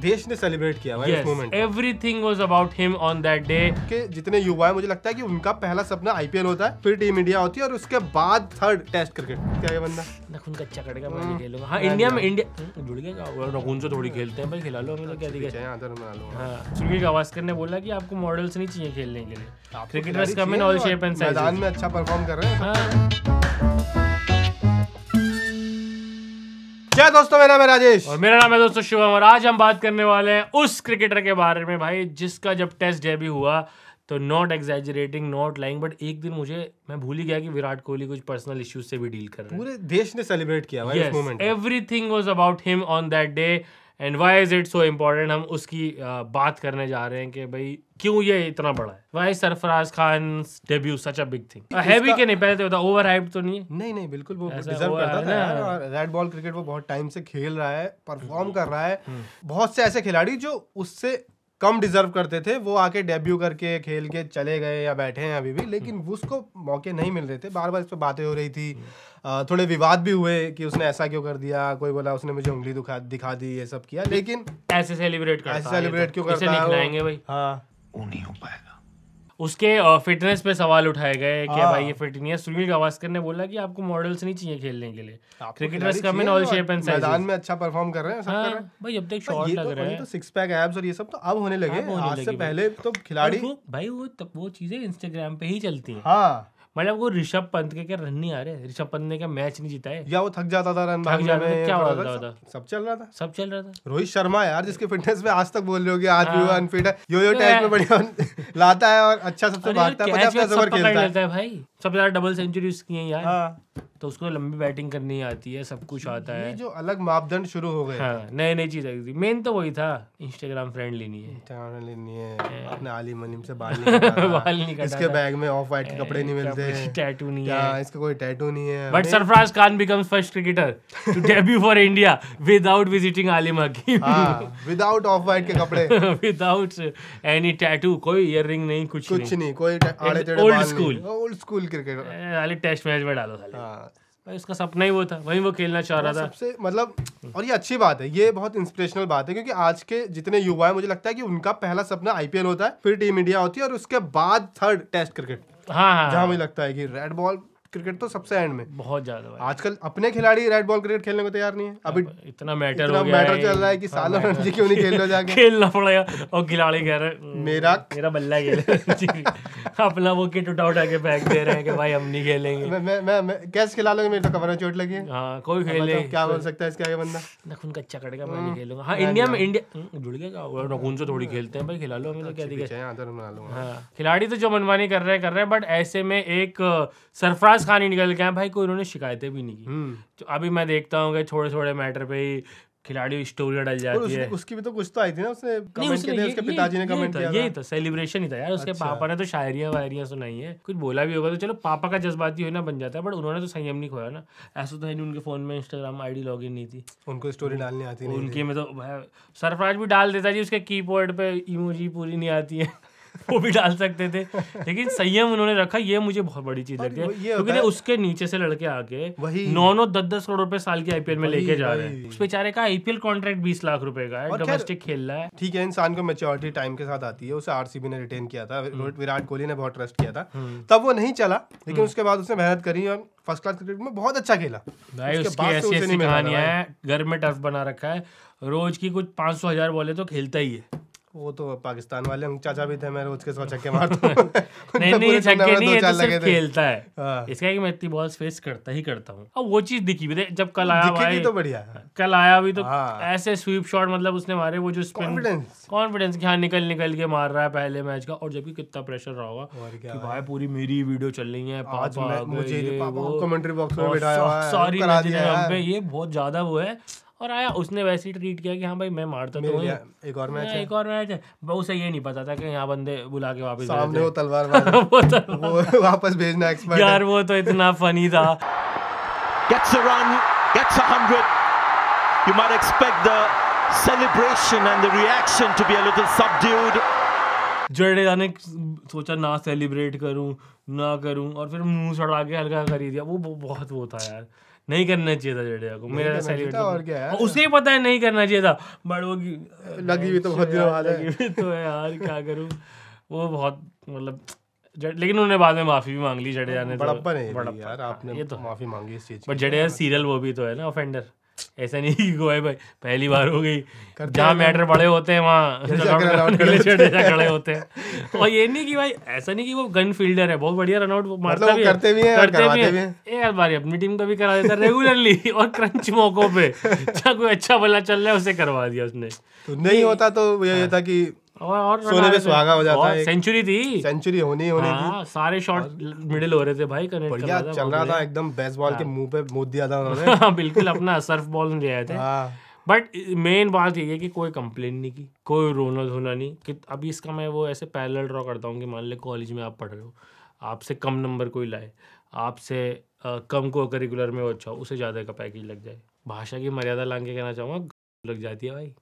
देश ने सेलिब्रेट किया भाई yes, इस moment everything was about him on that day के जितने युवा है मुझे लगता है कि उनका पहला सपना आईपीएल होता है फिर टीम इंडिया होती है और उसके बाद थर्ड टेस्ट क्रिकेट क्या ये बंदा नखून कच्चा कटेगा मैं हाँ। नहीं खेलूंगा हां इंडिया हाँ, में इंडिया हाँ। हम्म, जुड़ गया नखून से तो थोड़ी खेलते हैं भाई खिला लो हमें तो क्या दिक्कत है यहां अंदर बना लो हां सुनील गावस्कर ने बोला कि आपको मॉडल्स नहीं चाहिए खेलने के लिए cricketers come in all shape and size मैदान में अच्छा परफॉर्म कर रहे हैं हां नमस्कार दोस्तों मेरा नाम है राजेश और मेरा नाम है दोस्तों शुभम और आज हम बात करने वाले हैं उस क्रिकेटर के बारे में भाई जिसका जब टेस्ट डेब्यू हुआ तो not exaggerating not lying but एक दिन मुझे मैं भूल ही गया कि विराट कोहली कुछ पर्सनल इश्यूज से भी डील कर रहे हैं पूरे देश ने सेलिब्रेट किया भाई yes, moment everything was about him on that day and why is it so important हम उसकी बात करने जा रहे हैं कि भाई क्यों ये इतना बड़ा है why Sarfaraz Khan debut such a big thing heavy के नहीं पहले तो ओवर हाइप तो नहीं नहीं नहीं बिल्कुल वो डिजर्व करता था रेड बॉल क्रिकेट वो बहुत टाइम से खेल रहा है परफॉर्म हम्म। कर रहा है हम्म। बहुत से ऐसे खिलाड़ी जो उससे कम डिजर्व करते थे वो आके डेब्यू करके खेल के चले गए या बैठे हैं अभी भी लेकिन हम्म। उसको मौके नहीं मिल रहे थे बार बार इस पर बातें हो रही थी थोड़े विवाद भी हुए कि उसने ऐसा क्यों कर दिया कोई बोला उसने मुझे उंगली दिखा दिखा दी ये सब किया लेकिन ऐसे सेलिब्रेट करता ऐसे सेलिब्रेट तो। क्यों करता है भाई हाँ वो नहीं हो पाएगा उसके फिटनेस पे सवाल उठाए गए कि भाई हाँ। ये फिट नहीं है सुनील गावस्कर ने बोला कि आपको मॉडल्स नहीं चाहिए खेलने के लिए cricketers come in all shape and size मैदान में अच्छा परफॉर्म कर रहे हैं सब हाँ, कर रहे हैं हाँ, भाई अब तक शॉट लग रहे हैं तो सिक्स पैक एब्स और ये सब तो अब होने लगे आज से पहले तो खिलाड़ी भाई वो वो चीजें इंस्टाग्राम पे ही चलती हैं हां मतलब वो ऋषभ पंत के क्या रन नहीं आ रहे ऋषभ पंत ने क्या मैच नहीं जीता है या वो थक जाता था रन थक जाता था क्या हो रहा था सब चल रहा था सब चल रहा था रोहित शर्मा यार जिसके फिटनेस में आज तक बोल रहे हो कि आज भी वो अनफिट हाँ। है यो यो टाइप में बढ़िया लाता है और अच्छा सबसे भागता है खेलता है भाई सबसे ज्यादा डबल सेंचुरी उसकी है यार हाँ। तो उसको तो लंबी बैटिंग करनी आती है सब कुछ आता है जो अलग मापदंड शुरू हो गए हाँ नई नई चीज आई थी मेन तो वही था इंस्टाग्राम फ्रेंड लेनी है इंस्टाग्राम लेनी है अपने हाँ। आली मलिम से बाल नहीं बाल नहीं इसके बैग में ऑफ वाइट के हाँ, कपड़े नहीं मिलते टैटू नहीं है इसका कोई टैटू नहीं है but Sarfaraz Khan becomes first cricketer to debut for India without visiting Alim Hakim without off white के कपड़े विदाउट एनी टैटू कोई इयर नहीं कुछ कुछ नहीं कोई old school old school cricket खाली टेस्ट मैच में डालो खाली हाँ। भाई उसका सपना ही वो था वही वो खेलना चाह रहा था सबसे मतलब और ये अच्छी बात है ये बहुत इंस्पिरेशनल बात है क्योंकि आज के जितने युवा है मुझे लगता है कि उनका पहला सपना आईपीएल होता है फिर टीम इंडिया होती है और उसके बाद थर्ड टेस्ट क्रिकेट हाँ हाँ जहाँ हाँ। मुझे लगता है कि रेड बॉल क्रिकेट तो सबसे एंड में बहुत ज्यादा आजकल अपने खिलाड़ी रेड बॉल क्रिकेट खेलने को तैयार नहीं है अभी इतना मैटर इतना हो गया मैटर चल रहा है कि हाँ, सालों रणजी क्यों नहीं खेल रहे जाके खेलना पड़ेगा और खिलाड़ी कह रहे मेरा मेरा बल्ला खेल अपना वो किट उठा उठा के फेंक दे रहे हैं कि भाई हम नहीं खेलेंगे मैं मैं मैं, मैं कैसे खिला लोगे मेरे तो कमर में चोट लगी है हाँ कोई खेले मतलब क्या बोल सकता है इसके आगे बंदा नखून कच्चा कटेगा मैं हम्म। नहीं खेलूंगा हाँ इंडिया में इंडिया हम्म, जुड़ गया और नखून से थोड़ी खेलते हैं भाई खिला लो हमें तो क्या दिखाई तो हाँ, खिलाड़ी तो जो मनमानी कर रहे हैं कर रहे हैं बट ऐसे में एक सरफराज आवाज खा नहीं निकल के आए भाई कोई उन्होंने शिकायतें भी नहीं की हम्म। तो अभी मैं देखता हूँ छोटे छोटे मैटर पे ही खिलाड़ी स्टोरी डल जाती उस, है उसकी भी तो कुछ तो आई थी ना उसने कमेंट उसने उसके पिताजी ने कमेंट किया यही तो सेलिब्रेशन ही था यार उसके अच्छा। पापा ने तो शायरिया वायरिया सुनाई है कुछ बोला भी होगा तो चलो पापा का जज्बाती होना बन जाता है बट उन्होंने तो संयम नहीं खोया ना ऐसा तो है नहीं उनके फोन में इंस्टाग्राम आईडी लॉगिन नहीं थी उनको स्टोरी डालनी आती नहीं उनकी में तो सरफराज भी डाल देता जी उसके कीबोर्ड पे इमोजी पूरी नहीं आती है वो भी डाल सकते थे लेकिन संयम उन्होंने रखा ये मुझे बहुत बड़ी चीज लगती है क्योंकि तो उसके नीचे से लड़के आके नौ नौ दस दस करोड़ रुपए साल के आईपीएल में लेके जा रहे हैं उस बेचारे का आईपीएल कॉन्ट्रैक्ट बीस लाख रुपए का है डोमेस्टिक खेल रहा है ठीक है इंसान को मेच्योरिटी टाइम के साथ आती है उसे आरसीबी ने रिटेन किया था हम्म। विराट कोहली ने बहुत ट्रस्ट किया था हम्म। तब वो नहीं चला लेकिन हम्म। उसके बाद उसने मेहनत करी और फर्स्ट क्लास क्रिकेट में बहुत अच्छा खेला भाई उसकी ऐसी ऐसी कहानियां है घर में टर्फ बना रखा है रोज की कुछ पाँच सौ हजार बॉले तो खेलता ही है वो तो पाकिस्तान वाले हम चाचा भी थे मैं रोज के सौ छक्के मारता हूँ नहीं नहीं छक्के नहीं ये तो सिर्फ खेलता है हाँ। इसका कि मैं इतनी बॉल्स फेस करता ही करता हूँ अब वो चीज दिखी भी जब कल आया भाई तो बढ़िया कल आया भी तो हाँ। ऐसे स्वीप शॉट मतलब उसने मारे वो जो स्पिन कॉन्फिडेंस कि हाँ निकल निकल के मार रहा है पहले मैच का और जबकि कितना प्रेशर रहा होगा कि भाई पूरी मेरी वीडियो चल रही है पांच मुझे कमेंट्री बॉक्स में बैठाया सारी ये बहुत ज्यादा वो है और आया उसने वैसे ही ट्रीट किया कि हाँ भाई मैं मारता तो एक और मैच है एक और मैच है वो उसे ये नहीं पता था कि यहाँ बंदे बुला के वापस सामने वो तलवार वो, वापस भेजना एक्सपर्ट यार वो तो इतना फनी था gets a run gets a 100 you might expect the celebration and the reaction to be a little subdued Jadeja ने सोचा ना सेलिब्रेट करूं ना करूं और फिर मुंह सड़ा के हल्का कर ही दिया वो बहुत वो था यार नहीं करना चाहिए था जडेजा को मेरा था और क्या है उसे ही पता है नहीं करना चाहिए था बट वो लगी हुई तो बहुत दिनों बाद लगी है तो है यार क्या करूं वो बहुत मतलब लेकिन उन्होंने बाद में माफी भी मांग ली जडेजा ने बड़प्पा नहीं बड़प्पा यार आपने ये तो माफी मांगी इस चीज बट जडेजा सीरियल वो भी तो है ना ऑफेंडर ऐसा नहीं हुआ भाई पहली बार हो गई जहाँ मैटर बड़े होते हैं वहाँ खड़े होते हैं और ये नहीं कि भाई ऐसा नहीं कि वो गन फील्डर है बहुत बढ़िया रनआउट मतलब मारता मतलब भी करते भी है करते भी है यार बारी अपनी टीम को भी करा देता रेगुलरली और क्रंच मौकों पे कोई अच्छा बल्ला चल रहा है उसे करवा दिया उसने तो नहीं होता तो यही हाँ। था कि और सोने में सुहागा हो जाता है सेंचुरी थी सेंचुरी होनी होनी थी हाँ, सारे शॉट मिडिल हो रहे थे भाई कनेक्ट कर रहा था चल रहा था एकदम बेसबॉल के हाँ। मुंह पे मोद दिया था उन्होंने हाँ, बिल्कुल अपना सर्फ बॉल ले आए थे बट मेन बात ये है कि कोई कंप्लेन नहीं की कोई रोना धोना नहीं कि अभी इसका मैं वो ऐसे पैरल ड्रॉ करता हूँ कि मान ले कॉलेज में आप पढ़ रहे हो आपसे कम नंबर कोई लाए आपसे कम को करिकुलर में वो अच्छा उसे ज़्यादा का पैकेज लग जाए भाषा की मर्यादा लांग के कहना चाहूँगा लग जाती है भाई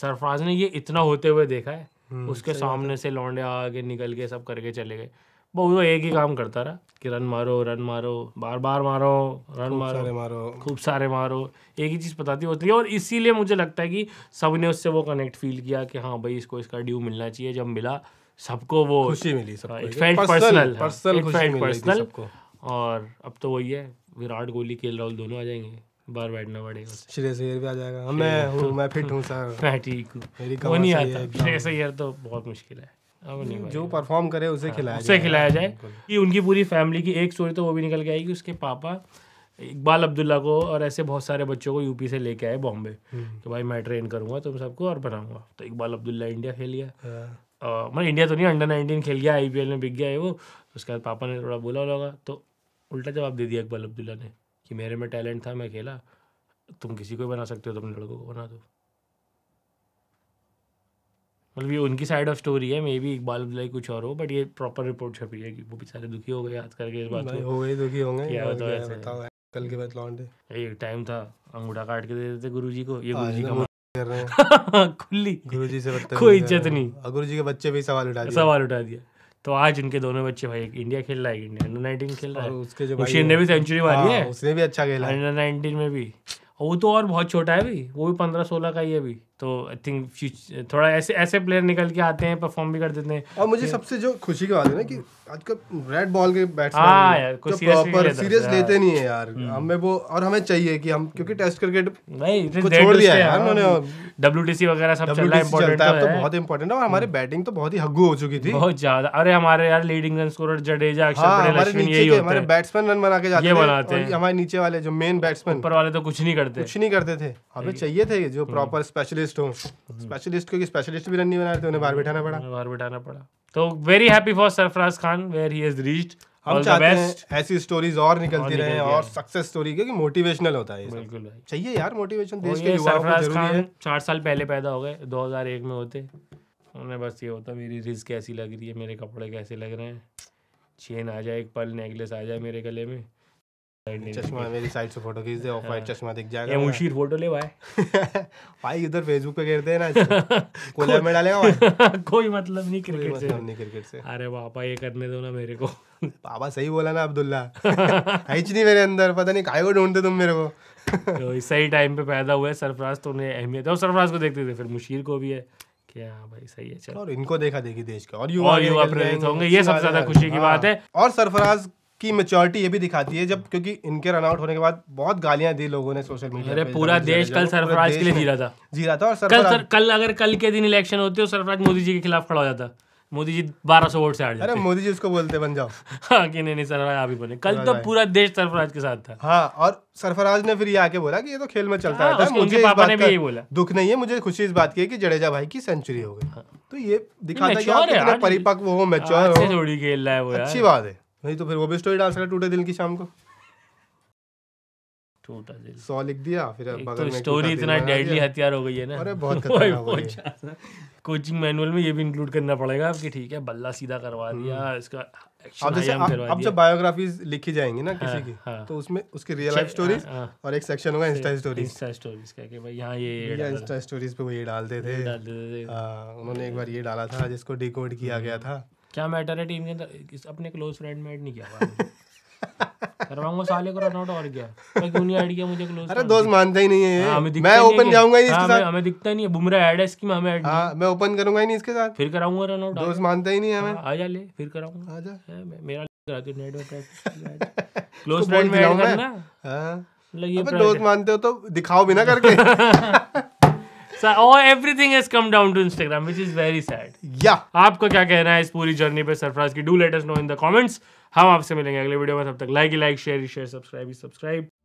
सरफराज ने ये इतना होते हुए देखा है हम्म, उसके सामने से लौंडे आगे निकल के सब करके चले गए वो एक ही काम करता रहा कि रन मारो रन मारो बार बार मारो रन मारो सारे मारो खूब सारे मारो एक ही चीज़ बताती होती है और इसीलिए मुझे लगता है कि सब ने उससे वो कनेक्ट फील किया कि हाँ भाई इसको इसका ड्यू मिलना चाहिए जब मिला सबको वो खुशी मिली सबको और अब तो वही है विराट कोहली के राहुल दोनों आ जाएंगे बार बैठना पड़ेगा श्रेयस अय्यर भी आ जाएगा हाँ, मैं हूँ मैं फिट हूँ सर मैं ठीक हूँ मेरी वो नहीं आता श्रेयस अय्यर तो बहुत मुश्किल है जो परफॉर्म करे उसे हाँ, खिलाया उसे खिलाया जाए कि उनकी पूरी फैमिली की एक स्टोरी तो वो भी निकल के आई कि उसके पापा इकबाल अब्दुल्ला को और ऐसे बहुत सारे बच्चों को यूपी से लेके आए बॉम्बे हम्म। कि भाई मैं ट्रेन करूंगा तुम सबको और बनाऊंगा तो इकबाल अब्दुल्ला इंडिया खेल गया हाँ। मतलब इंडिया तो नहीं अंडर नाइनटीन खेल गया आई में बिक गया है वो उसके बाद पापा ने थोड़ा बोला होगा तो उल्टा जवाब दे दिया इकबाल अब्दुल्ला ने कि मेरे में टैलेंट था मैं खेला तुम किसी को बना सकते हो तुम लड़कों को बना दो मतलब ये उनकी साइड ऑफ स्टोरी है मे बी इकबाल अब्दुल्लाई कुछ और हो बट ये प्रॉपर रिपोर्ट छपी है कि वो बेचारे दुखी हो गए याद करके इस बात हो गए दुखी होंगे क्या बताओ ऐसे कल के बाद लौंडे एक टाइम था अंगूठा काट के दे देते गुरुजी को ये गुरुजी का कर रहे हैं खुली गुरुजी से कोई इज्जत नहीं गुरुजी के बच्चे भी सवाल उठा दिया सवाल उठा दिया तो आज इनके दोनों बच्चे भाई एक इंडिया खेल रहा है इंडिया अंडर नाइनटीन खेल रहा है उसके जो भाई ने भी सेंचुरी मारी है हाँ, उसने भी अच्छा खेला अंडर नाइनटीन में भी और वो तो और बहुत छोटा है अभी वो भी पंद्रह सोलह का ही है अभी तो आई थिंक थोड़ा ऐसे ऐसे प्लेयर निकल के आते हैं परफॉर्म भी कर देते हैं और मुझे सबसे जो खुशी की बात है ना कि आजकल रेड बॉल के बैट्समैन प्रॉपर सीरियस लेते नहीं है यार हम्म। हमें वो और हमें चाहिए कि हम क्योंकि टेस्ट क्रिकेट नहीं छोड़ दिया है उन्होंने डब्ल्यूटीसी वगैरह सब चल रहा है इंपॉर्टेंट है तो, तो बहुत इंपॉर्टेंट है और हमारी बैटिंग हम्म। तो बहुत ही हग्गू हो चुकी थी बहुत ज्यादा अरे हमारे यार लीडिंग रन स्कोरर जडेजा अक्षर हाँ, पटेल अश्विन यही होते हैं हमारे बैट्समैन रन बना के जाते हैं बनाते हैं हमारे नीचे वाले जो मेन बैट्समैन ऊपर वाले तो कुछ नहीं करते कुछ नहीं करते थे हमें चाहिए थे जो प्रॉपर स्पेशलिस्ट हो स्पेशलिस्ट क्योंकि स्पेशलिस्ट भी रन नहीं बना रहे थे उन्हें बाहर बिठाना पड़ा बाहर बिठाना पड़ा तो very happy for Sarfaraz Khan where he has reached हम चाहते हैं ऐसी स्टोरीज और निकलती रहे और सक्सेस स्टोरी क्योंकि मोटिवेशनल होता है बिल्कुल चाहिए यार मोटिवेशन देश के सरफराज खान चार साल पहले पैदा हो गए 2001 में होते उन्हें बस ये होता मेरी रिज कैसी लग रही है मेरे कपड़े कैसे लग रहे हैं चेन आ जाए एक पल नेकलेस आ जाए मेरे गले में चश्मा मेरी साइड से फोटो खींच दे ऑफ वाइट हाँ। चश्मा दिख जाएगा ये मुशीर फोटो ले भाई भाई इधर फेसबुक पे गिरते हैं ना कोलर में डालेगा कोई मतलब नहीं क्रिकेट से मतलब नहीं क्रिकेट से अरे पापा ये करने दो ना मेरे को पापा सही बोला ना अब्दुल्ला हिच नहीं मेरे अंदर पता नहीं काय को ढूंढते तुम मेरे को तो सही टाइम पे पैदा हुए सरफराज तो उन्हें अहमियत है और सरफराज को देखते थे फिर मुशीर को भी है क्या भाई सही है चलो और इनको देखा देखी देश का और युवा और युवा प्रेरित होंगे ये सबसे ज्यादा खुशी की हाँ। बात है और सरफराज की मेचोरिटी ये भी दिखाती है जब क्योंकि इनके रन आउट होने के बाद बहुत गालियां दी लोगों ने सोशल मीडिया अरे पूरा देश कल सरफराज के लिए जी रहा था जी रहा था और कल सर, कल अगर कल के दिन इलेक्शन होते हो सरफराज मोदी जी के खिलाफ खड़ा हो जाता मोदी जी बारह सौ वोट से हार अरे मोदी जी उसको बोलते बन जाओ हाँ कि नहीं नहीं सरफराज आप ही बोले कल तो पूरा देश सरफराज के साथ था हाँ और सरफराज ने फिर ये आके बोला कि ये तो खेल में चलता हाँ, रहता है मुझे पापा ने भी यही बोला दुख नहीं है मुझे खुशी इस बात की है कि जडेजा भाई की सेंचुरी हो गई हाँ। तो ये दिखाता है परिपक्व हो मैच्योर हो थोड़ी खेल रहा है अच्छी बात है नहीं तो फिर वो भी स्टोरी डाल सकता टूटे दिल की शाम को टूटा दिल सौ लिख दिया फिर बगल तो में स्टोरी इतना डेडली हथियार हो गई है ना अरे बहुत खतरनाक कोचिंग मैनुअल में ये भी इंक्लूड करना पड़ेगा आपके ठीक है बल्ला सीधा करवा हम्म। दिया इसका अब जैसे अब जब बायोग्राफीज लिखी जाएंगी ना किसी हाँ, की हाँ। तो उसमें उसकी रियल लाइफ स्टोरीज और एक सेक्शन होगा इंस्टा स्टोरीज इंस्टा स्टोरीज का कि भाई यहां ये ये इंस्टा स्टोरीज पे वो ये डालते थे डालते थे हाँ, उन्होंने एक बार ये डाला था जिसको डिकोड किया गया हम्म। था क्या मैटर है टीम के अंदर अपने क्लोज फ्रेंड में ऐड नहीं किया करवाऊंगा साले को रन आउट और क्या क्यों नहीं ऐड किया मुझे क्लोज अरे दोस्त ही नहीं है हाँ, हमें मैं ओपन जाऊंगा हाँ, इसके साथ हमें दिखता नहीं है ऐड है इसकी ऐड हां मैं ओपन करूंगा ही नहीं इसके साथ फिर कराऊंगा रन आउट दोस्त ही नहीं है हमें हाँ, आ जा ले फिर कराऊंगा आ जा मेरा क्लोज फ्रेंड में ऐड करना हां मतलब दोस्त मानते हो तो दिखाओ बिना करके आपको क्या कहना है इस पूरी जर्नी पे सरफराज की do let us know in the comments हम आपसे मिलेंगे अगले वीडियो में तब तक like like share share subscribe subscribe